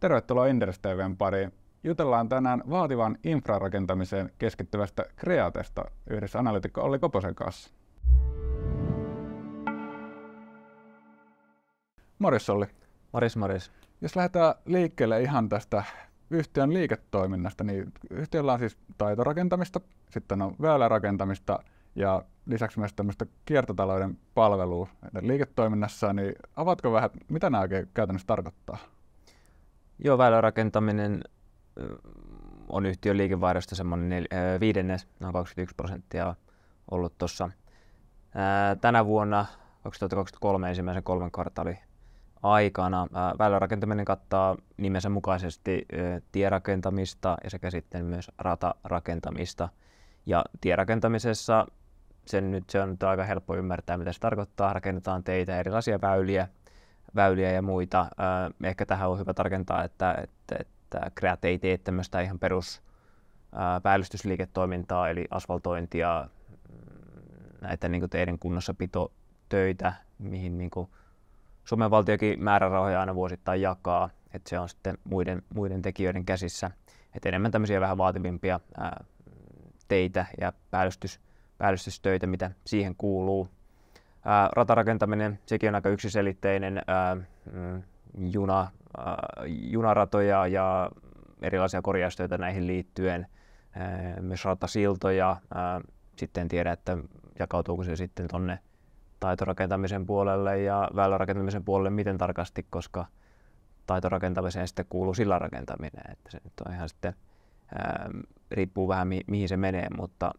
Tervetuloa Inders TVn pariin. Jutellaan tänään vaativan infrarakentamiseen keskittyvästä Createsta yhdessä analytikko Olli Koposen kanssa. Morjes Olli. Morjes, morjes. Jos lähdetään liikkeelle ihan tästä yhtiön liiketoiminnasta, niin yhtiöllä on siis taitorakentamista, sitten on väylärakentamista ja lisäksi myös tämmöistä kiertotalouden palvelua liiketoiminnassa, niin avatko vähän, mitä nämä oikein käytännössä tarkoittaa? Joo, väylärakentaminen on yhtiön liikevaihdosta semmoinen nel- viidennes, noin 21 prosenttia ollut tuossa. Tänä vuonna 2023 ensimmäisen kolmen kvartaalin aikana väylärakentaminen kattaa nimensä mukaisesti tierakentamista ja sekä sitten myös ratarakentamista. Ja tierakentamisessa sen nyt se on nyt aika helppo ymmärtää, mitä se tarkoittaa. Rakennetaan teitä, erilaisia väyliä, väyliä ja muita. Ehkä tähän on hyvä tarkentaa, että, että, että Create ei tee tämmöistä ihan perus päällystysliiketoimintaa, eli asfaltointia, mm, näitä niin kuin teidän kunnossapitotöitä, mihin niin kuin Suomen valtiokin määrärahoja aina vuosittain jakaa, että se on sitten muiden, muiden tekijöiden käsissä. Et enemmän tämmöisiä vähän vaativimpia ää, teitä ja päällystys, päällystystöitä, mitä siihen kuuluu. Ää, ratarakentaminen, sekin on aika yksiselitteinen. Ää, mm, juna, ää, junaratoja ja erilaisia korjaustöitä näihin liittyen, ää, myös ratasiltoja. Ää, sitten en tiedä, että jakautuuko se sitten tuonne taitorakentamisen puolelle ja väylärakentamisen puolelle miten tarkasti, koska taitorakentamiseen sitten kuuluu sillan rakentaminen. Että se nyt on ihan sitten, ää, riippuu vähän mi- mihin se menee, mutta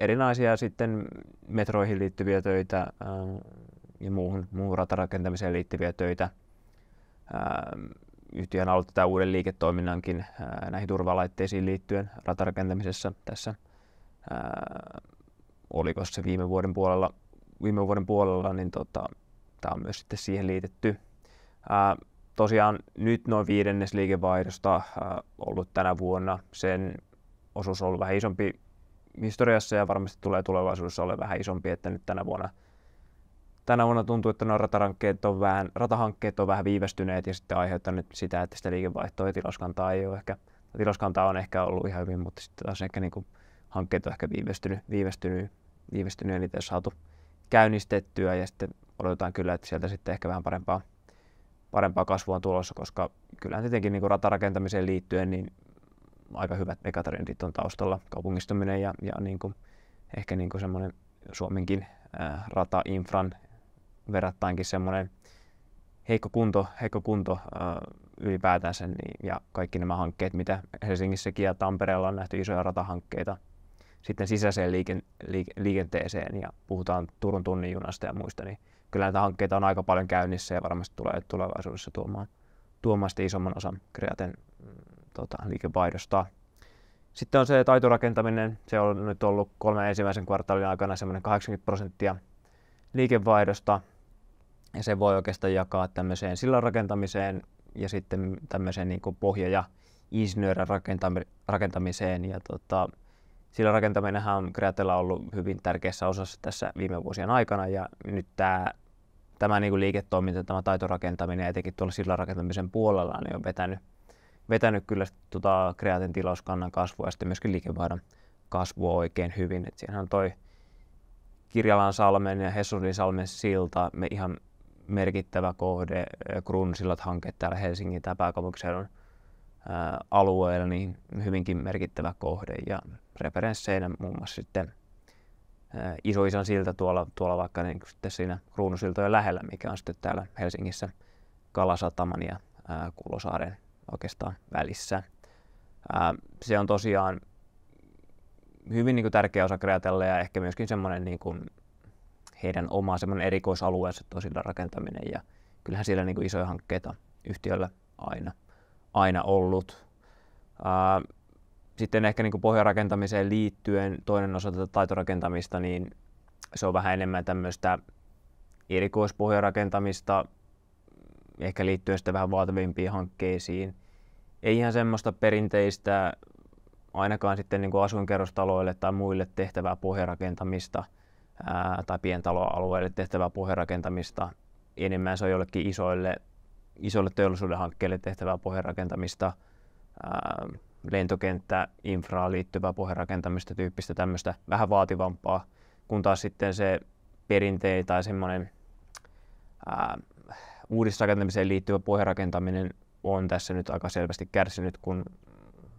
erinäisiä sitten metroihin liittyviä töitä äh, ja muuhun, muuhun ratarakentamiseen liittyviä töitä. Äh, yhtiö on aloittaa uuden liiketoiminnankin äh, näihin turvalaitteisiin liittyen ratarakentamisessa tässä. oliko se viime vuoden puolella, viime vuoden puolella niin tota, tämä on myös sitten siihen liitetty. tosiaan nyt noin viidennes liikevaihdosta ollut tänä vuonna. Sen osuus on ollut vähän isompi historiassa ja varmasti tulee tulevaisuudessa ole vähän isompi, että nyt tänä vuonna tänä vuonna tuntuu, että nuo on vähän, ratahankkeet on vähän viivästyneet ja sitten aiheuttanut sitä, että sitä liikevaihtoa ja tiloskantaa ei ole ehkä, tiloskantaa on ehkä ollut ihan hyvin, mutta sitten taas ehkä niin kuin, hankkeet on ehkä viivästynyt, viivästynyt, viivästynyt ja niitä saatu käynnistettyä ja sitten odotetaan kyllä, että sieltä sitten ehkä vähän parempaa, parempaa kasvua on tulossa, koska kyllähän tietenkin niin ratarakentamiseen liittyen niin aika hyvät megatrendit on taustalla, kaupungistuminen ja, ja niin kuin, ehkä niin kuin semmoinen Suomenkin äh, ratainfran verrattainkin semmoinen heikko kunto, heikko kunto äh, ylipäätään ylipäätänsä niin, ja kaikki nämä hankkeet, mitä Helsingissäkin ja Tampereella on nähty isoja ratahankkeita sitten sisäiseen liike, liike, liikenteeseen ja puhutaan Turun tunnin junasta ja muista, niin kyllä näitä hankkeita on aika paljon käynnissä ja varmasti tulee tulevaisuudessa tuomaan, tuomaan isomman osan Kreaten tota, liikevaihdosta. Niin sitten on se taitorakentaminen. Se on nyt ollut kolmen ensimmäisen kvartaalin aikana semmoinen 80 prosenttia liikevaihdosta. Ja se voi oikeastaan jakaa tämmöiseen sillan rakentamiseen ja sitten tämmöiseen niin kuin pohja- ja insinöörin rakentamiseen. Ja tota, sillä rakentaminenhan on Kreatella ollut hyvin tärkeässä osassa tässä viime vuosien aikana ja nyt tämä tämä niin kuin liiketoiminta, tämä taitorakentaminen ja etenkin tuolla sillä rakentamisen puolella niin on vetänyt vetänyt kyllä tota kreatin tilauskannan kasvua ja sitten myöskin liikevaihdon kasvua oikein hyvin. Et siinähän on toi Kirjalan salmen ja Hessurin salmen silta me ihan merkittävä kohde, Grunsilat hanke täällä Helsingin tai pääkaupunkiseudun alueella, niin hyvinkin merkittävä kohde. Ja referensseinä muun muassa sitten isoisän silta tuolla, tuolla vaikka niin sitten siinä Kruunusiltojen lähellä, mikä on sitten täällä Helsingissä Kalasataman ja Kulosaaren oikeastaan välissä. Ää, ähm, se on tosiaan hyvin niin kuin, tärkeä osa kreatella ja ehkä myöskin semmoinen niin kuin, heidän oma semmoinen erikoisalueensa tosilla rakentaminen. Ja kyllähän siellä niin kuin, isoja hankkeita yhtiöllä aina, aina ollut. Ää, ähm, sitten ehkä niin kuin pohjarakentamiseen liittyen toinen osa tätä taitorakentamista, niin se on vähän enemmän tämmöistä erikoispohjarakentamista, ehkä liittyen sitten vähän vaativimpiin hankkeisiin. Ei ihan semmoista perinteistä ainakaan sitten niin kuin asuinkerrostaloille tai muille tehtävää pohjarakentamista ää, tai pientaloalueille tehtävää pohjarakentamista. Enemmän se on jollekin isoille, isoille teollisuuden hankkeille tehtävää pohjarakentamista, ää, lentokenttä, liittyvää pohjarakentamista tyyppistä tämmöistä vähän vaativampaa, kun taas sitten se perinteinen tai semmoinen uudisrakentamiseen liittyvä pohjarakentaminen on tässä nyt aika selvästi kärsinyt, kun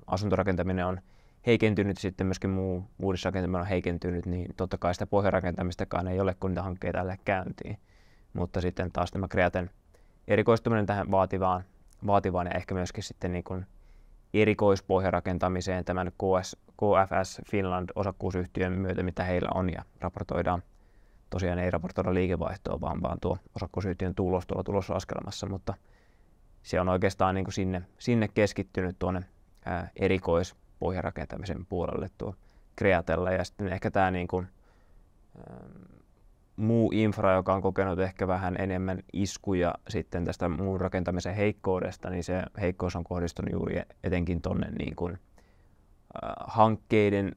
asuntorakentaminen on heikentynyt, sitten myöskin muu uudisrakentaminen on heikentynyt, niin totta kai sitä pohjarakentamistakaan ei ole, kun niitä hankkeita tälle käyntiin. Mutta sitten taas tämä Kreaten erikoistuminen tähän vaativaan, vaativaan ja ehkä myöskin sitten niin kuin erikoispohjarakentamiseen tämän KS, KFS Finland osakkuusyhtiön myötä, mitä heillä on ja raportoidaan tosiaan ei raportoida liikevaihtoa, vaan, vaan tuo osakkuusyhtiön tulos tuolla tuloslaskelmassa, mutta se on oikeastaan niin kuin sinne, sinne keskittynyt tuonne ää, erikoispohjarakentamisen puolelle tuo Kreatella ja sitten ehkä tämä niin kuin, ää, muu infra, joka on kokenut ehkä vähän enemmän iskuja sitten tästä muun rakentamisen heikkoudesta, niin se heikkous on kohdistunut juuri etenkin tuonne niin kuin, hankkeiden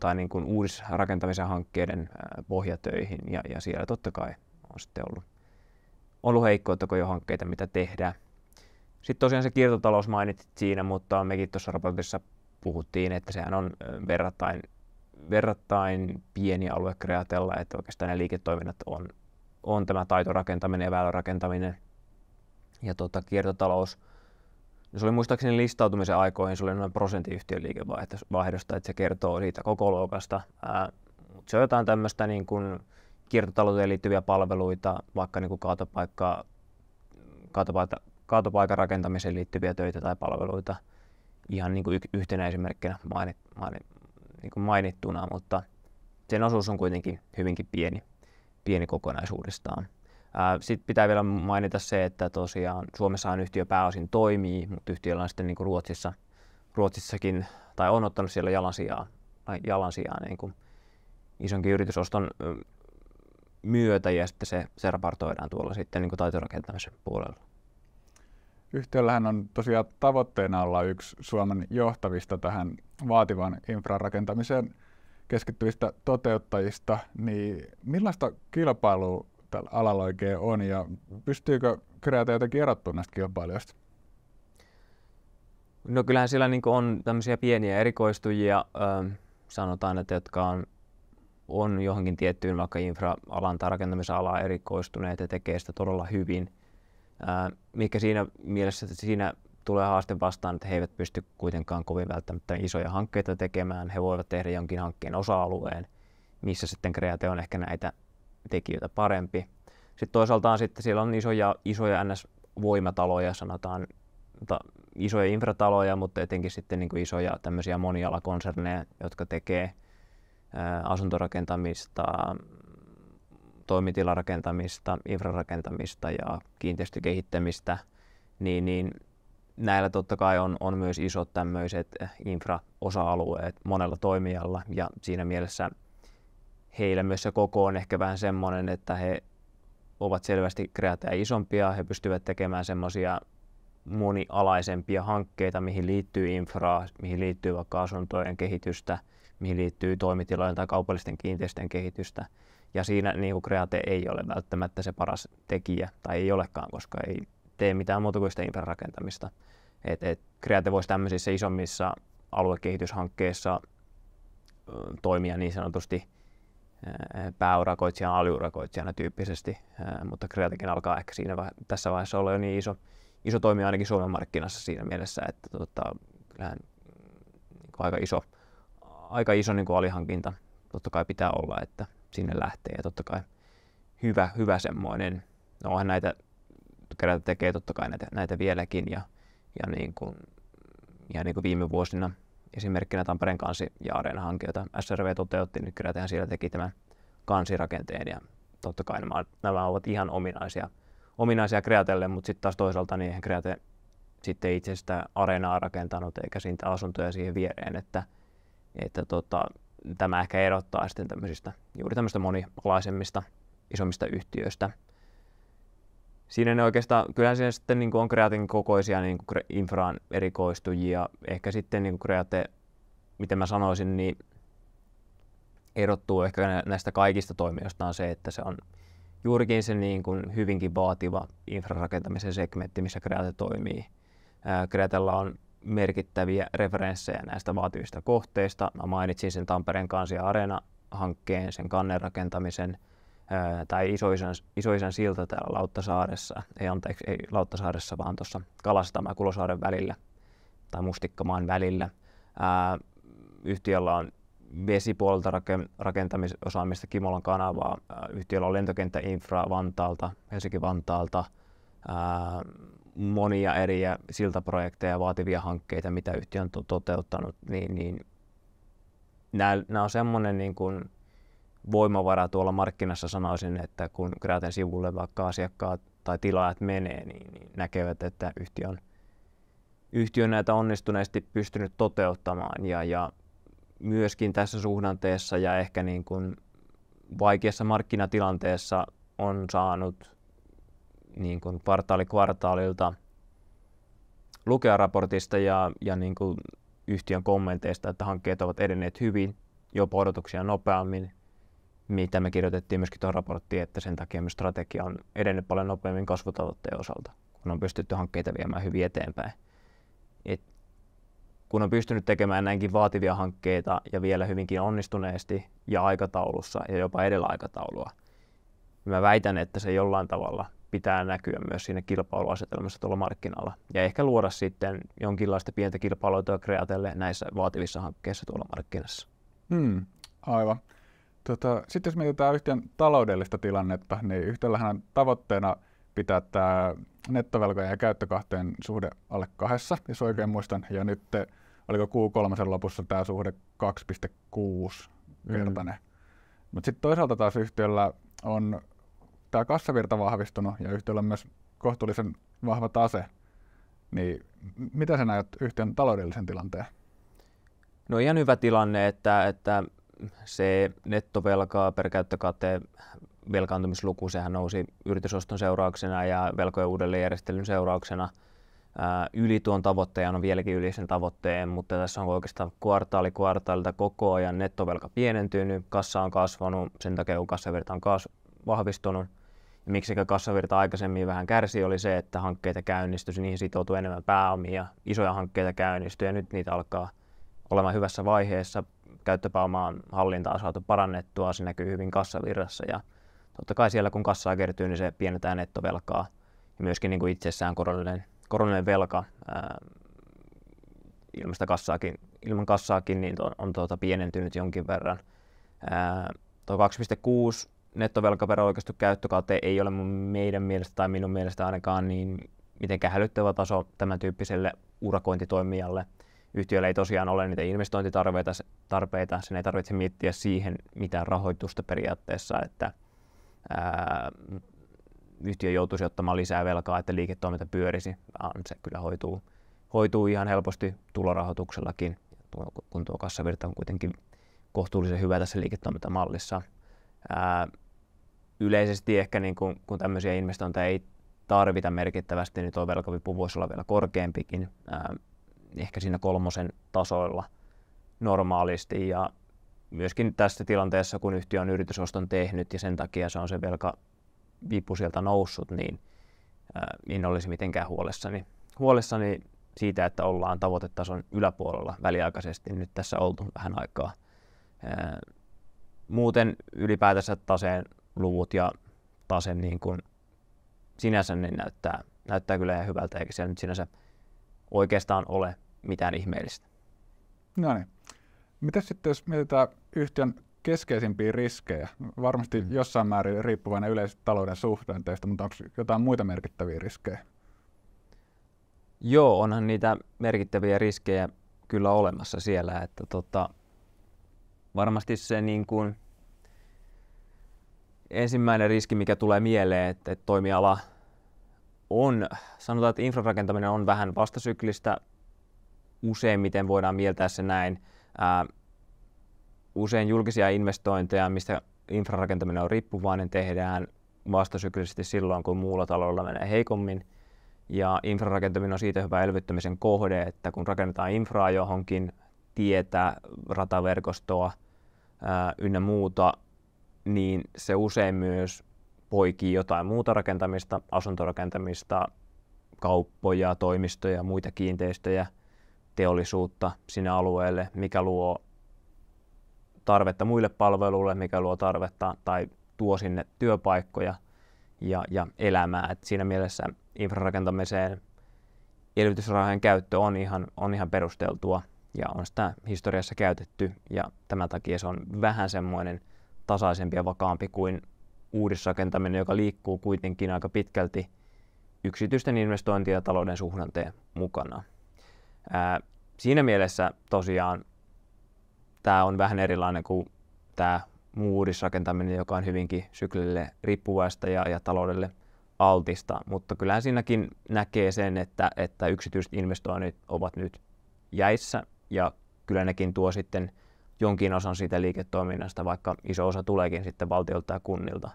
tai niin kuin uudisrakentamisen hankkeiden pohjatöihin ja, ja siellä totta kai on sitten ollut, ollut heikkoa, jo hankkeita, mitä tehdään. Sitten tosiaan se kiertotalous mainitsit siinä, mutta mekin tuossa raportissa puhuttiin, että sehän on verrattain, verrattain pieni alue kreatella, että oikeastaan ne liiketoiminnat on, on tämä taitorakentaminen ja väylärakentaminen ja tota, kiertotalous – ja se oli muistaakseni listautumisen aikoihin, se oli noin prosenttiyhtiön liikevaihdosta, että se kertoo siitä koko luokasta. mutta se on jotain tämmöistä niin kuin kiertotalouteen liittyviä palveluita, vaikka niin kuin kaatopaikka, kaatopaikka, kaatopaikan rakentamiseen liittyviä töitä tai palveluita. Ihan niin kuin yhtenä esimerkkinä mainit, mainit, niin kuin mainittuna, mutta sen osuus on kuitenkin hyvinkin pieni, pieni kokonaisuudestaan. Sitten pitää vielä mainita se, että tosiaan Suomessahan yhtiö pääosin toimii, mutta yhtiöllä on sitten niin kuin Ruotsissa, Ruotsissakin, tai on ottanut siellä jalansijaa, jalansijaa niin kuin isonkin yritysoston myötä, ja sitten se, se raportoidaan tuolla sitten niin kuin taitorakentamisen puolella. Yhtiöllähän on tosiaan tavoitteena olla yksi Suomen johtavista tähän vaativan infrarakentamiseen keskittyvistä toteuttajista, niin millaista kilpailua Tällä alalla oikein on ja pystyykö kreata jotenkin erottua näistä kilpailijoista? No kyllähän siellä niin on tämmöisiä pieniä erikoistujia, ö, ähm, sanotaan, että jotka on, on johonkin tiettyyn vaikka infra-alan tai rakentamisalaan erikoistuneet ja tekee sitä todella hyvin. Ö, äh, mikä siinä mielessä, että siinä tulee haaste vastaan, että he eivät pysty kuitenkaan kovin välttämättä isoja hankkeita tekemään. He voivat tehdä jonkin hankkeen osa-alueen, missä sitten Kreate on ehkä näitä tekijöitä parempi. Sitten toisaaltaan sitten siellä on isoja, isoja NS-voimataloja, sanotaan ta, isoja infrataloja, mutta etenkin sitten niin kuin isoja tämmöisiä monialakonserneja, jotka tekee ä, asuntorakentamista, toimitilarakentamista, infrarakentamista ja kiinteistökehittämistä, niin, niin näillä totta kai on, on myös isot tämmöiset infraosa-alueet monella toimijalla ja siinä mielessä heillä myös se koko on ehkä vähän semmoinen, että he ovat selvästi kreatia isompia, he pystyvät tekemään semmoisia monialaisempia hankkeita, mihin liittyy infraa, mihin liittyy vaikka asuntojen kehitystä, mihin liittyy toimitilojen tai kaupallisten kiinteistöjen kehitystä. Ja siinä niin kuin kreate ei ole välttämättä se paras tekijä, tai ei olekaan, koska ei tee mitään muuta kuin sitä infrarakentamista. Et, et kreate voisi tämmöisissä isommissa aluekehityshankkeissa toimia niin sanotusti pääurakoitsijana, aliurakoitsijana tyyppisesti, mutta Kreatikin alkaa ehkä siinä vai- tässä vaiheessa olla jo niin iso, iso toimija ainakin Suomen markkinassa siinä mielessä, että tota, kyllähän niin aika iso, aika iso niin kuin alihankinta totta kai pitää olla, että sinne lähtee ja totta kai hyvä, hyvä semmoinen, no onhan näitä kerätä tekee totta kai näitä, näitä vieläkin ja, ja, niin kuin, ja niin kuin viime vuosina – esimerkkinä Tampereen kansi ja Areen hanke, jota SRV toteutti, nyt Kerätähän siellä teki tämän kansirakenteen ja totta kai nämä, nämä ovat ihan ominaisia, ominaisia Kreatelle, mutta sitten taas toisaalta niin Kreate sitten itse sitä areenaa rakentanut eikä siitä asuntoja siihen viereen, että, että tota, tämä ehkä erottaa sitten tämmöisistä, juuri tämmöistä monialaisemmista isommista yhtiöistä, siinä ne oikeastaan, kyllähän siinä sitten niin kuin on Kreatin kokoisia niin kuin infraan erikoistujia. Ehkä sitten niin kuin Kreate, miten mä sanoisin, niin erottuu ehkä näistä kaikista toimijoistaan se, että se on juurikin se niin kuin hyvinkin vaativa infrarakentamisen segmentti, missä Kreate toimii. Kreatella on merkittäviä referenssejä näistä vaativista kohteista. Mä mainitsin sen Tampereen kansia Arena hankkeen, sen kannen rakentamisen – tai isoisän, isoisän silta täällä Lauttasaaressa, ei anteeksi, ei Lauttasaaressa, vaan tuossa Kalastama ja Kulosaaren välillä tai Mustikkamaan välillä. Ää, yhtiöllä on vesipuolelta rakentamisosaamista Kimolan kanavaa. Ää, yhtiöllä on lentokenttäinfra Vantaalta, Helsinki-Vantaalta, ää, monia eri siltaprojekteja ja vaativia hankkeita, mitä yhtiö on to- toteuttanut, niin, niin nämä, nämä on semmoinen niin kuin voimavara tuolla markkinassa sanoisin, että kun Kreaten sivulle vaikka asiakkaat tai tilaajat menee, niin, niin näkevät, että yhtiö on, yhtiö on näitä onnistuneesti pystynyt toteuttamaan ja, ja myöskin tässä suhdanteessa ja ehkä niin kuin vaikeassa markkinatilanteessa on saanut niin kuin kvartaali kvartaalilta lukea raportista ja, ja niin kuin yhtiön kommenteista, että hankkeet ovat edenneet hyvin, jopa odotuksia nopeammin, mitä me kirjoitettiin myöskin tuohon raporttiin, että sen takia myös strategia on edennyt paljon nopeammin kasvutavoitteen osalta, kun on pystytty hankkeita viemään hyvin eteenpäin. Et kun on pystynyt tekemään näinkin vaativia hankkeita ja vielä hyvinkin onnistuneesti ja aikataulussa ja jopa edellä aikataulua, niin mä väitän, että se jollain tavalla pitää näkyä myös siinä kilpailuasetelmassa tuolla markkinalla ja ehkä luoda sitten jonkinlaista pientä kilpailuitua kreatelle näissä vaativissa hankkeissa tuolla markkinassa. Hmm, aivan. Tota, sitten jos mietitään yhtiön taloudellista tilannetta, niin yhtiöllähän on tavoitteena pitää tämä nettovelkojen ja käyttökahteen suhde alle kahdessa, jos oikein muistan. Ja nyt te, oliko Q3 lopussa tämä suhde 2,6 kertainen. Mm. Mutta sitten toisaalta taas yhtiöllä on tämä kassavirta vahvistunut ja yhtiöllä on myös kohtuullisen vahva tase. Niin mitä sä näet yhtiön taloudellisen tilanteen? No ihan hyvä tilanne, että, että se nettovelkaa per käyttökate velkaantumisluku, sehän nousi yritysoston seurauksena ja velkojen uudelleenjärjestelyn seurauksena yli tuon tavoitteen, on vieläkin yli sen tavoitteen, mutta tässä on oikeastaan kvartaali kvartaalilta koko ajan nettovelka pienentynyt, kassa on kasvanut, sen takia kun kassavirta on kas- vahvistunut. Ja miksi kassavirta aikaisemmin vähän kärsi oli se, että hankkeita käynnistyi, niihin sitoutui enemmän pääomia, isoja hankkeita käynnistyi ja nyt niitä alkaa olemaan hyvässä vaiheessa käyttöpääomaan hallintaa on saatu parannettua, se näkyy hyvin kassavirrassa ja totta kai siellä kun kassaa kertyy, niin se pienetään nettovelkaa ja myöskin niin kuin itsessään korollinen, korollinen velka ää, ilmasta kassaakin, ilman kassaakin niin on, on tuota pienentynyt jonkin verran. Ää, tuo 2,6 nettovelkavero oikeasti käyttökaate ei ole mun, meidän mielestä tai minun mielestä ainakaan niin mitenkään hälyttävä taso tämän tyyppiselle urakointitoimijalle – Yhtiöllä ei tosiaan ole niitä investointitarpeita, tarpeita, sen ei tarvitse miettiä siihen mitään rahoitusta periaatteessa, että ää, yhtiö joutuisi ottamaan lisää velkaa, että liiketoiminta pyörisi, vaan se kyllä hoituu, hoituu ihan helposti tulorahoituksellakin, kun tuo kassavirta on kuitenkin kohtuullisen hyvä tässä liiketoimintamallissa. Ää, yleisesti ehkä niin kun, kun tämmöisiä investointeja ei tarvita merkittävästi, niin tuo velkavipu voisi olla vielä korkeampikin. Ää, ehkä siinä kolmosen tasoilla normaalisti ja myöskin tässä tilanteessa, kun yhtiö on yritysoston tehnyt ja sen takia se on se velka vipu sieltä noussut, niin äh, en olisi mitenkään huolessani. huolessani siitä, että ollaan tavoitetason yläpuolella väliaikaisesti nyt tässä oltu vähän aikaa. Äh, muuten ylipäätänsä taseen luvut ja tase niin kuin sinänsä niin näyttää, näyttää kyllä ihan hyvältä, eikä siellä nyt sinänsä oikeastaan ole mitään ihmeellistä. No niin. Mitä sitten, jos mietitään yhtiön keskeisimpiä riskejä? Varmasti mm. jossain määrin riippuvainen talouden suhdanteista, mutta onko jotain muita merkittäviä riskejä? Joo, onhan niitä merkittäviä riskejä kyllä olemassa siellä, että tota, varmasti se niin kuin ensimmäinen riski, mikä tulee mieleen, että, että toimiala on, sanotaan, että infrarakentaminen on vähän vastasyklistä useimmiten voidaan mieltää se näin. Ää, usein julkisia investointeja, mistä infrarakentaminen on riippuvainen, tehdään vastasyklisesti silloin, kun muulla taloudella menee heikommin. Ja infrarakentaminen on siitä hyvä elvyttämisen kohde, että kun rakennetaan infraa johonkin, tietä, rataverkostoa ää, ynnä muuta, niin se usein myös poikii jotain muuta rakentamista, asuntorakentamista, kauppoja, toimistoja, muita kiinteistöjä – teollisuutta sinne alueelle, mikä luo tarvetta muille palveluille, mikä luo tarvetta tai tuo sinne työpaikkoja ja, ja elämää. Et siinä mielessä infrarakentamiseen elvytysrahojen käyttö on ihan, on ihan perusteltua ja on sitä historiassa käytetty ja tämän takia se on vähän semmoinen tasaisempi ja vakaampi kuin uudisrakentaminen, joka liikkuu kuitenkin aika pitkälti yksityisten investointien ja talouden suhdanteen mukana. Ää, siinä mielessä tosiaan tämä on vähän erilainen kuin tämä muu uudisrakentaminen, joka on hyvinkin syklille riippuvaista ja, ja taloudelle altista, mutta kyllähän siinäkin näkee sen, että, että yksityiset investoinnit ovat nyt jäissä ja kyllä nekin tuo sitten jonkin osan siitä liiketoiminnasta, vaikka iso osa tuleekin sitten valtiolta ja kunnilta.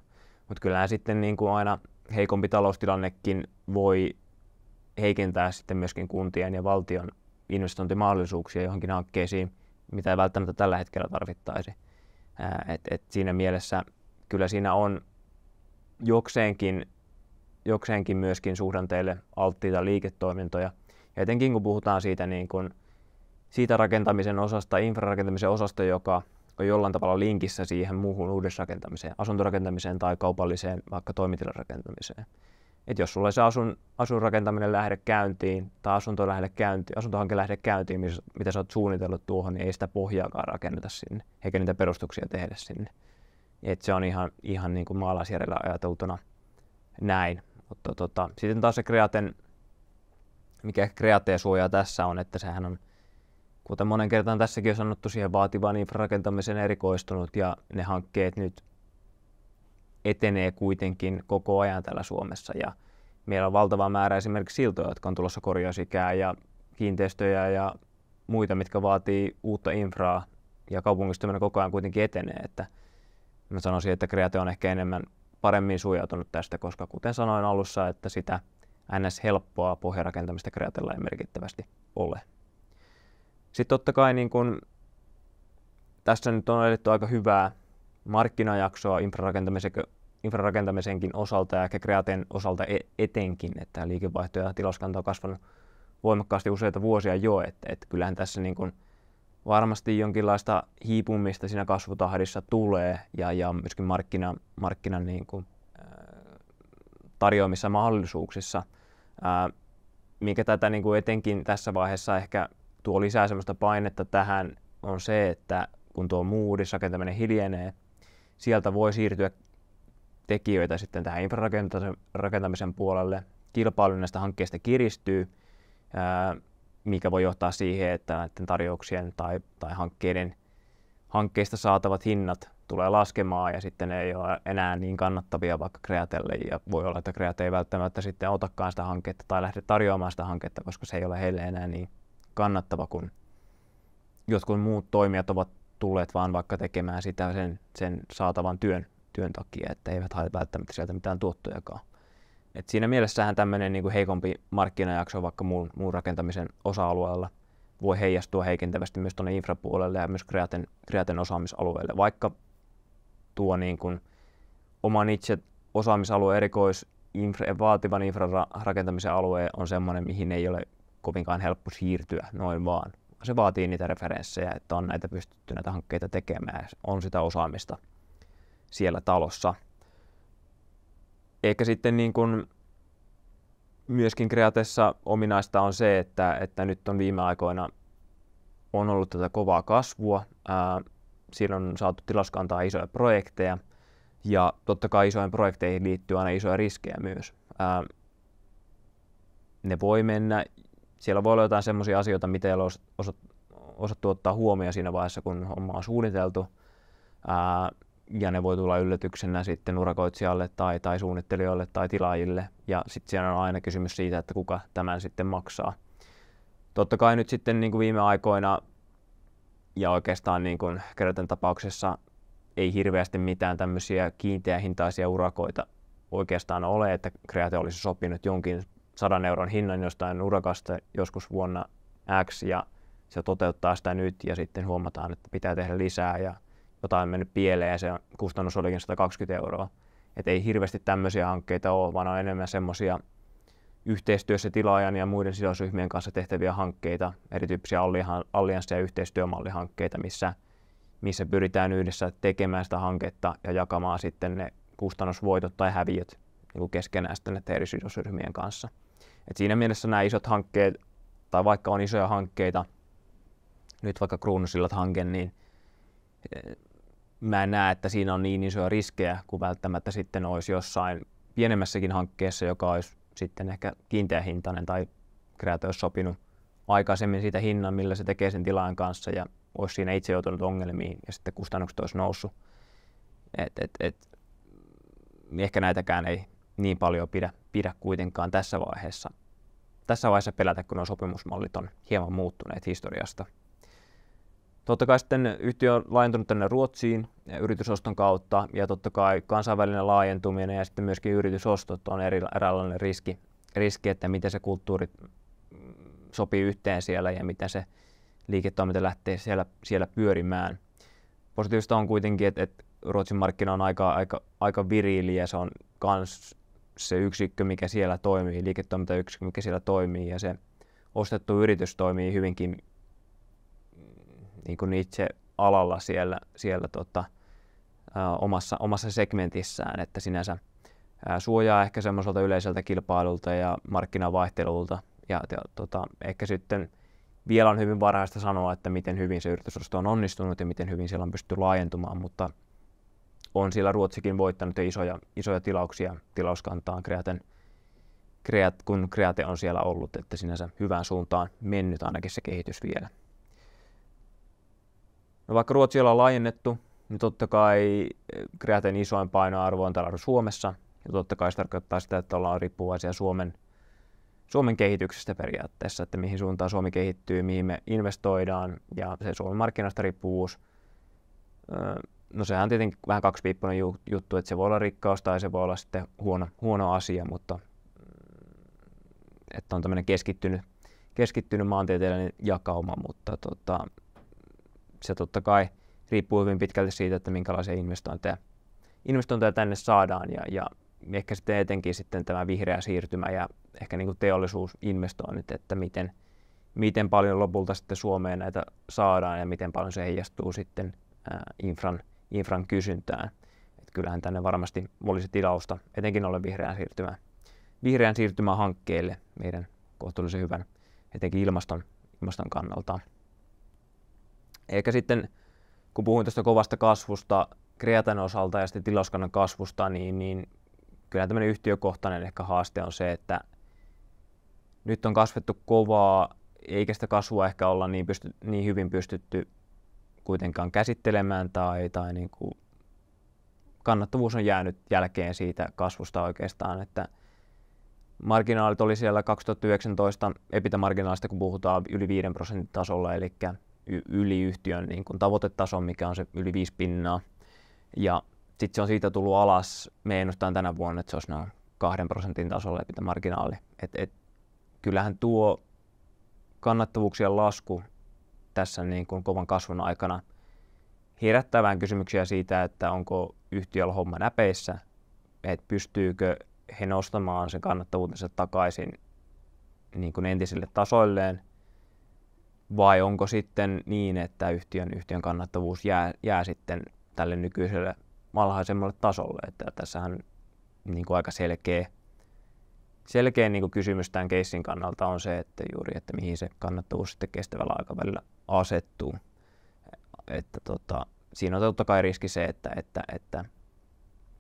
Mutta kyllähän sitten niin kuin aina heikompi taloustilannekin voi heikentää sitten myöskin kuntien ja valtion investointimahdollisuuksia johonkin hankkeisiin, mitä ei välttämättä tällä hetkellä tarvittaisi. et, et siinä mielessä kyllä siinä on jokseenkin, jokseenkin myöskin suhdanteille alttiita liiketoimintoja. Ja etenkin kun puhutaan siitä, niin kun, siitä rakentamisen osasta, infrarakentamisen osasta, joka on jollain tavalla linkissä siihen muuhun uudisrakentamiseen, asuntorakentamiseen tai kaupalliseen vaikka toimitilarakentamiseen. Et jos sulla ei se asun, asunrakentaminen lähde käyntiin tai asunto lähde käyntiin, asuntohanke lähde käyntiin, missä, mitä sä oot suunnitellut tuohon, niin ei sitä pohjaakaan rakenneta sinne, eikä niitä perustuksia tehdä sinne. Et se on ihan, ihan niin kuin maalaisjärjellä ajateltuna näin. Mutta tota, sitten taas se kreaten, mikä kreatea suojaa tässä on, että sehän on, kuten monen kertaan tässäkin on sanottu, siihen vaativaan infrarakentamiseen erikoistunut ja ne hankkeet nyt etenee kuitenkin koko ajan täällä Suomessa ja meillä on valtava määrä esimerkiksi siltoja, jotka on tulossa korjausikää ja kiinteistöjä ja muita, mitkä vaatii uutta infraa ja kaupungistuminen koko ajan kuitenkin etenee, että mä sanoisin, että Kreate on ehkä enemmän paremmin suojautunut tästä, koska kuten sanoin alussa, että sitä NS-helppoa pohjarakentamista Kreatella ei merkittävästi ole. Sitten totta kai niin kun, tässä nyt on edetty aika hyvää markkinajaksoa infrarakentamisen infrarakentamisenkin osalta ja ehkä Kreaten osalta e-, etenkin, että liikevaihto ja tilauskanta on kasvanut voimakkaasti useita vuosia jo, että, että kyllähän tässä niin kuin varmasti jonkinlaista hiipumista siinä kasvutahdissa tulee ja, ja myöskin markkinan, markkinan niin kuin, äh, tarjoamissa mahdollisuuksissa, äh, mikä tätä niin kuin etenkin tässä vaiheessa ehkä tuo lisää sellaista painetta tähän on se, että kun tuo muudis rakentaminen hiljenee, sieltä voi siirtyä tekijöitä sitten tähän infrarakentamisen puolelle. Kilpailu näistä hankkeista kiristyy, mikä voi johtaa siihen, että näiden tarjouksien tai, tai hankkeiden hankkeista saatavat hinnat tulee laskemaan ja sitten ne ei ole enää niin kannattavia vaikka Createlle ja voi olla, että Create ei välttämättä sitten otakaan sitä hanketta tai lähde tarjoamaan sitä hanketta, koska se ei ole heille enää niin kannattava kuin jotkut muut toimijat ovat tulleet vaan vaikka tekemään sitä sen, sen saatavan työn työn takia, että eivät hae välttämättä sieltä mitään tuottojakaan. Et siinä mielessähän tämmöinen niin heikompi markkinajakso vaikka muun, muun rakentamisen osa-alueella voi heijastua heikentävästi myös tuonne infrapuolelle ja myös kreaten, kreaten osaamisalueelle, vaikka tuo niin kuin oman itse osaamisalueen erikois, infra, vaativan infrarakentamisen alue on sellainen, mihin ei ole kovinkaan helppo siirtyä noin vaan. Se vaatii niitä referenssejä, että on näitä pystytty näitä hankkeita tekemään, on sitä osaamista siellä talossa. Ehkä sitten niin kuin myöskin Kreatessa ominaista on se, että, että nyt on viime aikoina on ollut tätä kovaa kasvua. Ää, siinä on saatu tilauskantaa isoja projekteja ja totta kai isoihin projekteihin liittyy aina isoja riskejä myös. Ää, ne voi mennä, siellä voi olla jotain sellaisia asioita, mitä ei ole osattu ottaa huomioon siinä vaiheessa, kun homma on suunniteltu. Ää, ja ne voi tulla yllätyksenä sitten urakoitsijalle tai, tai suunnittelijoille tai tilaajille. Ja sitten siellä on aina kysymys siitä, että kuka tämän sitten maksaa. Totta kai nyt sitten niin kuin viime aikoina ja oikeastaan niin kuin kerätän tapauksessa ei hirveästi mitään tämmöisiä kiinteähintaisia urakoita oikeastaan ole, että Kreate olisi sopinut jonkin 100 euron hinnan jostain urakasta joskus vuonna X ja se toteuttaa sitä nyt ja sitten huomataan, että pitää tehdä lisää ja jotain mennyt pieleen, se kustannus olikin 120 euroa. Et ei hirveästi tämmöisiä hankkeita ole, vaan on enemmän semmoisia yhteistyössä tilaajan ja muiden sidosryhmien kanssa tehtäviä hankkeita, erityyppisiä allianssia ja yhteistyömallihankkeita, missä, missä pyritään yhdessä tekemään sitä hanketta ja jakamaan sitten ne kustannusvoitot tai häviöt niin kuin keskenään sitten näiden eri sidosryhmien kanssa. Et siinä mielessä nämä isot hankkeet, tai vaikka on isoja hankkeita, nyt vaikka Kruunusillat-hanke, niin mä en näe, että siinä on niin isoja riskejä kuin välttämättä sitten olisi jossain pienemmässäkin hankkeessa, joka olisi sitten ehkä kiinteähintainen tai kreatio olisi sopinut aikaisemmin siitä hinnan, millä se tekee sen tilaan kanssa ja olisi siinä itse joutunut ongelmiin ja sitten kustannukset olisi noussut. Et, et, et, ehkä näitäkään ei niin paljon pidä, pidä kuitenkaan tässä vaiheessa, tässä vaiheessa pelätä, kun nuo sopimusmallit on hieman muuttuneet historiasta. Totta kai sitten yhtiö on laajentunut tänne Ruotsiin eh, yritysoston kautta ja totta kai kansainvälinen laajentuminen ja sitten myöskin yritysostot on eri, eräänlainen riski, riski, että miten se kulttuuri mm, sopii yhteen siellä ja miten se liiketoiminta lähtee siellä, siellä pyörimään. Positiivista on kuitenkin, että, että Ruotsin markkina on aika, aika, aika viriili ja se on myös se yksikkö, mikä siellä toimii, liiketoimintayksikkö, mikä siellä toimii ja se ostettu yritys toimii hyvinkin niin kuin itse alalla siellä, siellä tota, ä, omassa, omassa segmentissään, että sinänsä ä, suojaa ehkä semmoiselta yleiseltä kilpailulta ja markkinavaihtelulta. Ja, ja tota, ehkä sitten vielä on hyvin varhaista sanoa, että miten hyvin se yritysosto on onnistunut ja miten hyvin siellä on pystytty laajentumaan, mutta on siellä Ruotsikin voittanut jo isoja, isoja tilauksia tilauskantaan Kreaten, kreat, kun Kreate on siellä ollut, että sinänsä hyvään suuntaan mennyt ainakin se kehitys vielä. No vaikka Ruotsilla on laajennettu, niin totta kai eh, kreatin isoin painoarvo on täällä Suomessa. Ja totta kai se tarkoittaa sitä, että ollaan riippuvaisia Suomen, Suomen kehityksestä periaatteessa, että mihin suuntaan Suomi kehittyy, mihin me investoidaan ja se Suomen markkinasta riippuvuus. Öö, no sehän on tietenkin vähän kaksipiippunen juttu, että se voi olla rikkaus tai se voi olla sitten huono, huono asia, mutta mm, että on tämmöinen keskittynyt, keskittynyt maantieteellinen jakauma, mutta tota, se totta kai riippuu hyvin pitkälti siitä, että minkälaisia investointeja, investointeja tänne saadaan ja, ja ehkä sitten etenkin sitten tämä vihreä siirtymä ja ehkä niin kuin teollisuusinvestoinnit, että miten, miten paljon lopulta sitten Suomeen näitä saadaan ja miten paljon se heijastuu sitten infran, infran kysyntään. Et kyllähän tänne varmasti olisi tilausta, etenkin ole vihreän siirtymä, vihreän siirtymän hankkeelle meidän kohtuullisen hyvän, etenkin ilmaston, ilmaston kannalta. Ehkä sitten, kun puhuin tästä kovasta kasvusta Kreatan osalta ja sitten tilauskannan kasvusta, niin, niin kyllä tämmöinen yhtiökohtainen ehkä haaste on se, että nyt on kasvettu kovaa, eikä sitä kasvua ehkä olla niin, pysty, niin hyvin pystytty kuitenkaan käsittelemään tai, tai niin kuin kannattavuus on jäänyt jälkeen siitä kasvusta oikeastaan, että marginaalit oli siellä 2019 epitamarginaalista, kun puhutaan yli 5 prosentin tasolla, eli yli yhtiön niin kuin tavoitetason, mikä on se yli viisi pinnaa. Ja sitten se on siitä tullut alas. Me ennustetaan tänä vuonna, että se olisi noin kahden prosentin tasolla pitää marginaali. Et, et, kyllähän tuo kannattavuuksien lasku tässä niin kuin kovan kasvun aikana herättää vähän kysymyksiä siitä, että onko yhtiöllä homma näpeissä, että pystyykö he nostamaan sen kannattavuutensa takaisin niin kuin entisille tasoilleen – vai onko sitten niin, että yhtiön, yhtiön kannattavuus jää, jää sitten tälle nykyiselle alhaisemmalle tasolle. Että tässähän niin kuin aika selkeä, selkeä niin kuin kysymys tämän keissin kannalta on se, että juuri, että mihin se kannattavuus sitten kestävällä aikavälillä asettuu. Että tota, siinä on totta kai riski se, että, että, että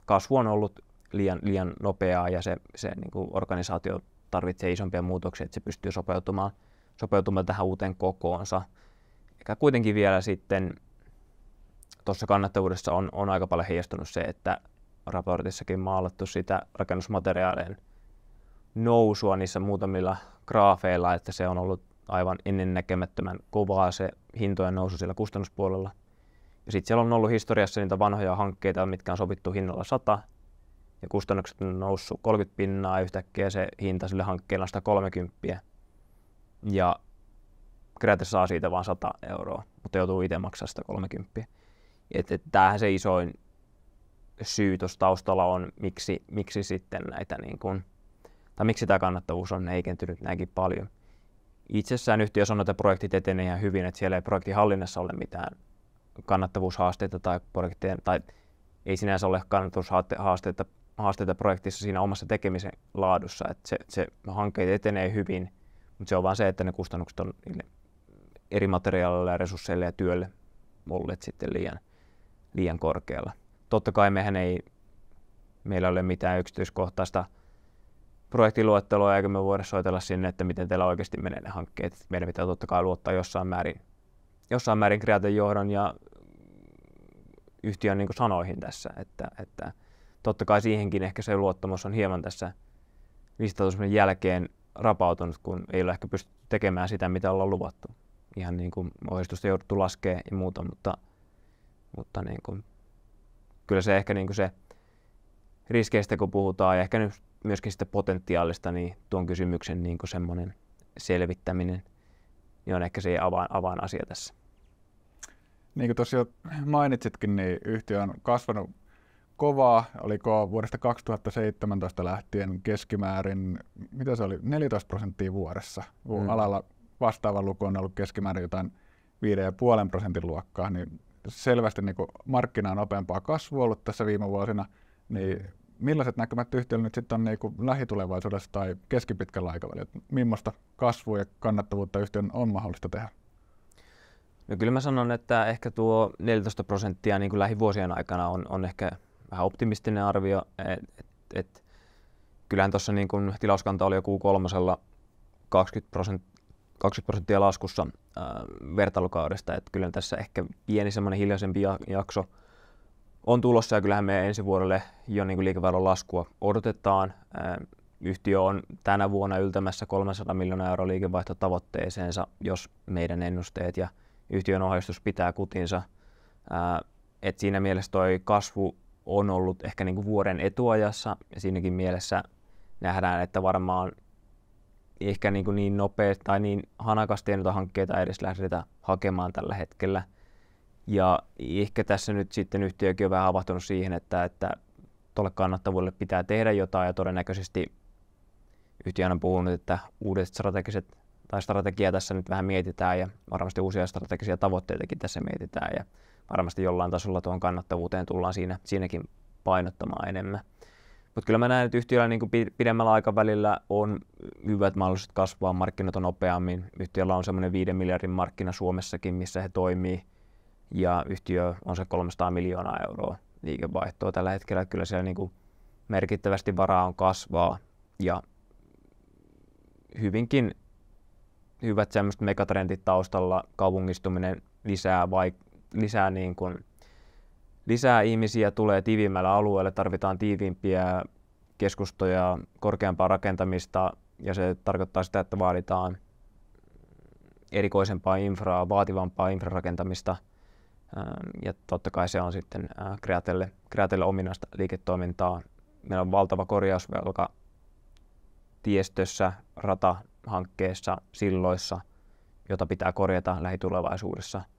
kasvu on ollut liian, liian nopeaa ja se, se niin kuin organisaatio tarvitsee isompia muutoksia, että se pystyy sopeutumaan – sopeutumaan tähän uuteen kokoonsa. Ehkä kuitenkin vielä sitten tuossa kannattavuudessa on, on aika paljon heijastunut se, että raportissakin maalattu sitä rakennusmateriaalien nousua niissä muutamilla graafeilla, että se on ollut aivan ennennäkemättömän kovaa se hintojen nousu siellä kustannuspuolella. Ja sitten siellä on ollut historiassa niitä vanhoja hankkeita, mitkä on sovittu hinnalla 100, ja kustannukset on noussut 30 pinnaa, yhtäkkiä se hinta sille hankkeella on 130. Ja Creator saa siitä vain 100 euroa, mutta joutuu itse maksamaan 30. Et, et tämähän se isoin syy tuossa taustalla on, miksi, miksi sitten näitä niin kun, tai miksi tämä kannattavuus on heikentynyt näinkin paljon. Itsessään yhtiö sanoo, että projektit etenee ihan hyvin, että siellä ei projektihallinnassa ole mitään kannattavuushaasteita tai projektien, tai ei sinänsä ole kannattavuushaasteita haasteita projektissa siinä omassa tekemisen laadussa, että se, se hankkeet etenee hyvin, mutta se on vaan se, että ne kustannukset on eri materiaaleille ja resursseille ja työlle olleet sitten liian, liian korkealla. Totta kai mehän ei, meillä ole mitään yksityiskohtaista projektiluetteloa, eikä me voida soitella sinne, että miten teillä oikeasti menee ne hankkeet. Meidän pitää totta kai luottaa jossain määrin, jossain määrin kreatin johdon ja yhtiön niin sanoihin tässä, että, että totta kai siihenkin ehkä se luottamus on hieman tässä listautumisen jälkeen rapautunut, kun ei ole ehkä pysty tekemään sitä, mitä ollaan luvattu. Ihan niin kuin ohjeistusta jouduttu laskee ja muuta, mutta, mutta niin kuin, kyllä se ehkä niin kuin se riskeistä, kun puhutaan, ja ehkä myöskin sitä potentiaalista, niin tuon kysymyksen niin kuin semmoinen selvittäminen niin on ehkä se avaan, avaan asia tässä. Niin kuin tuossa jo mainitsitkin, niin yhtiö on kasvanut kovaa. Oliko vuodesta 2017 lähtien keskimäärin, mitä se oli, 14 prosenttia vuodessa. Mm. Alalla vastaava luku on ollut keskimäärin jotain 5,5 prosentin luokkaa, niin selvästi niin markkina on nopeampaa kasvua ollut tässä viime vuosina, niin mm. millaiset näkymät yhtiöllä nyt sitten on niin kuin lähitulevaisuudessa tai keskipitkällä aikavälillä? Millaista kasvua ja kannattavuutta yhtiön on mahdollista tehdä? No kyllä mä sanon, että ehkä tuo 14 prosenttia niin kuin lähivuosien aikana on, on ehkä vähän optimistinen arvio. Et, et, et, kyllähän tuossa niin kun tilauskanta oli jo Q3 20 prosenttia 20 prosenttia laskussa äh, vertailukaudesta, että kyllä tässä ehkä pieni semmoinen hiljaisempi ja- jakso on tulossa ja kyllähän me ensi vuodelle jo niin liikevaihdon laskua odotetaan. Äh, yhtiö on tänä vuonna yltämässä 300 miljoonaa euroa liikevaihtotavoitteeseensa, jos meidän ennusteet ja yhtiön ohjeistus pitää kutinsa. Äh, et siinä mielessä toi kasvu on ollut ehkä niin kuin vuoden etuajassa ja siinäkin mielessä nähdään, että varmaan ehkä niinku niin, kuin niin nopeasti tai niin hanakasti ei noita hankkeita edes lähdetä hakemaan tällä hetkellä. Ja ehkä tässä nyt sitten yhtiökin on vähän havahtunut siihen, että, että tuolle kannattavuudelle pitää tehdä jotain ja todennäköisesti yhtiö on puhunut, että uudet strategiset tai strategia tässä nyt vähän mietitään ja varmasti uusia strategisia tavoitteitakin tässä mietitään. Ja varmasti jollain tasolla tuohon kannattavuuteen tullaan siinä, siinäkin painottamaan enemmän. Mutta kyllä mä näen, että yhtiöllä niin kuin pidemmällä aikavälillä on hyvät mahdollisuudet kasvaa markkinoita nopeammin. Yhtiöllä on semmoinen 5 miljardin markkina Suomessakin, missä he toimii. Ja yhtiö on se 300 miljoonaa euroa liikevaihtoa tällä hetkellä. Kyllä siellä niin kuin merkittävästi varaa on kasvaa. Ja hyvinkin hyvät semmoiset megatrendit taustalla. Kaupungistuminen lisää vaik- lisää, niin kuin, lisää ihmisiä tulee tiiviimmällä alueelle, tarvitaan tiiviimpiä keskustoja, korkeampaa rakentamista ja se tarkoittaa sitä, että vaaditaan erikoisempaa infraa, vaativampaa infrarakentamista ähm, ja totta kai se on sitten äh, Kreatelle, Kreatelle ominaista liiketoimintaa. Meillä on valtava korjausvelka tiestössä, ratahankkeessa, silloissa, jota pitää korjata lähitulevaisuudessa –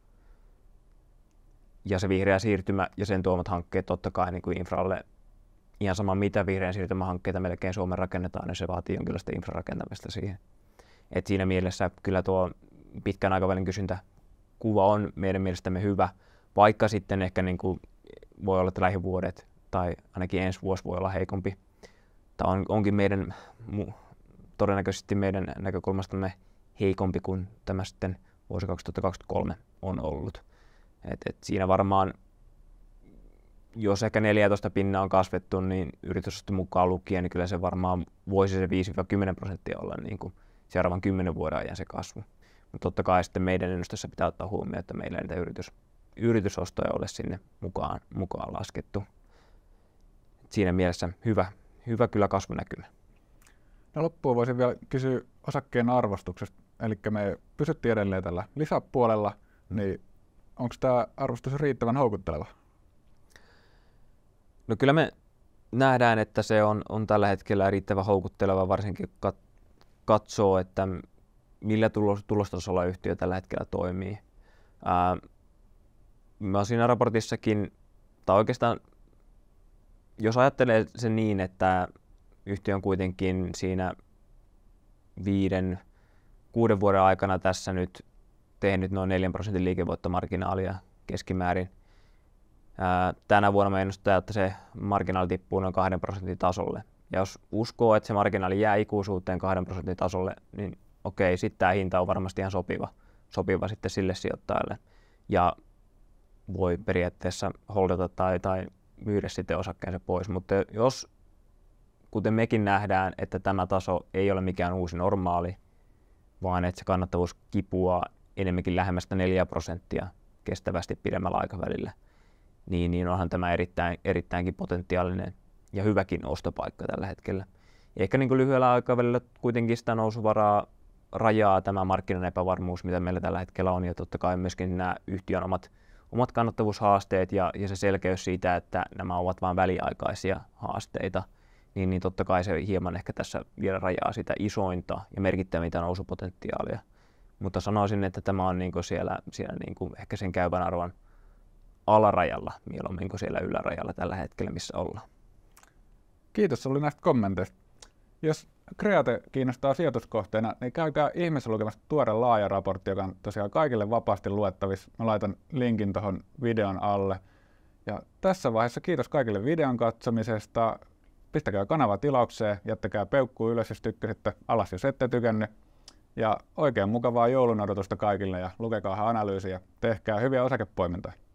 ja se vihreä siirtymä ja sen tuomat hankkeet totta kai niin kuin infralle ihan sama mitä vihreän siirtymän hankkeita melkein Suomen rakennetaan, niin se vaatii jonkinlaista infrarakentamista siihen. Et siinä mielessä kyllä tuo pitkän aikavälin kysyntä kuva on meidän mielestämme hyvä, vaikka sitten ehkä niin kuin voi olla, että lähivuodet tai ainakin ensi vuosi voi olla heikompi. Tämä on, onkin meidän, todennäköisesti meidän näkökulmastamme heikompi kuin tämä sitten vuosi 2023 on ollut. Et, et siinä varmaan, jos ehkä 14 pinna on kasvettu, niin yritysosto mukaan lukien, niin kyllä se varmaan voisi se 5-10 prosenttia olla niin kuin seuraavan 10 vuoden ajan se kasvu. Mutta totta kai sitten meidän ennustessa pitää ottaa huomioon, että meillä ei niitä yritys, yritysostoja ole sinne mukaan, mukaan laskettu. Et siinä mielessä hyvä, hyvä kyllä kasvunäkymä. No loppuun voisin vielä kysyä osakkeen arvostuksesta. Eli me pysyttiin edelleen tällä lisäpuolella, niin onko tämä arvostus riittävän houkutteleva? No kyllä me nähdään, että se on, on tällä hetkellä riittävän houkutteleva, varsinkin kat, katsoo, että millä tulos, tulostasolla yhtiö tällä hetkellä toimii. Ää, mä oon siinä raportissakin, tai oikeastaan jos ajattelee se niin, että yhtiö on kuitenkin siinä viiden, kuuden vuoden aikana tässä nyt tehnyt noin 4 prosentin liikevoittomarginaalia keskimäärin. Tänä vuonna me ennustetaan, että se marginaali tippuu noin 2 prosentin tasolle. Ja jos uskoo, että se marginaali jää ikuisuuteen 2 prosentin tasolle, niin okei, sitten tämä hinta on varmasti ihan sopiva, sopiva sitten sille sijoittajalle. Ja voi periaatteessa holdata tai, tai myydä sitten osakkeensa pois. Mutta jos, kuten mekin nähdään, että tämä taso ei ole mikään uusi normaali, vaan että se kannattavuus kipuaa enemmänkin lähemmästä 4 prosenttia kestävästi pidemmällä aikavälillä, niin, niin onhan tämä erittäin, erittäinkin potentiaalinen ja hyväkin ostopaikka tällä hetkellä. Ja ehkä niin kuin lyhyellä aikavälillä kuitenkin sitä nousuvaraa rajaa tämä markkinan epävarmuus, mitä meillä tällä hetkellä on, ja totta kai myöskin nämä yhtiön omat, omat kannattavuushaasteet ja, ja se selkeys siitä, että nämä ovat vain väliaikaisia haasteita, niin, niin totta kai se hieman ehkä tässä vielä rajaa sitä isointa ja merkittävintä nousupotentiaalia. Mutta sanoisin, että tämä on niin kuin siellä, siellä niin kuin ehkä sen käyvän arvon alarajalla mieluummin kuin siellä ylärajalla tällä hetkellä, missä ollaan. Kiitos oli näistä kommenteista. Jos create kiinnostaa sijoituskohteena, niin käykää ihmeessä lukemassa tuore laaja raportti, joka on tosiaan kaikille vapaasti luettavissa. Mä laitan linkin tuohon videon alle. Ja tässä vaiheessa kiitos kaikille videon katsomisesta. Pistäkää kanava tilaukseen, jättäkää peukku ylös, jos tykkäsitte, alas jos ette tykännyt. Ja oikein mukavaa joulun odotusta kaikille ja lukekaa analyysiä. Tehkää hyviä osakepoimintoja.